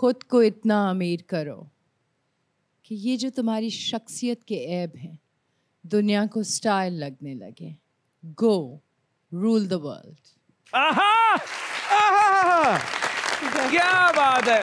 खुद को इतना अमीर करो कि ये जो तुम्हारी शख्सियत के ऐब हैं दुनिया को स्टाइल लगने लगे गो रूल द वर्ल्ड आहा, आहा, क्या बात है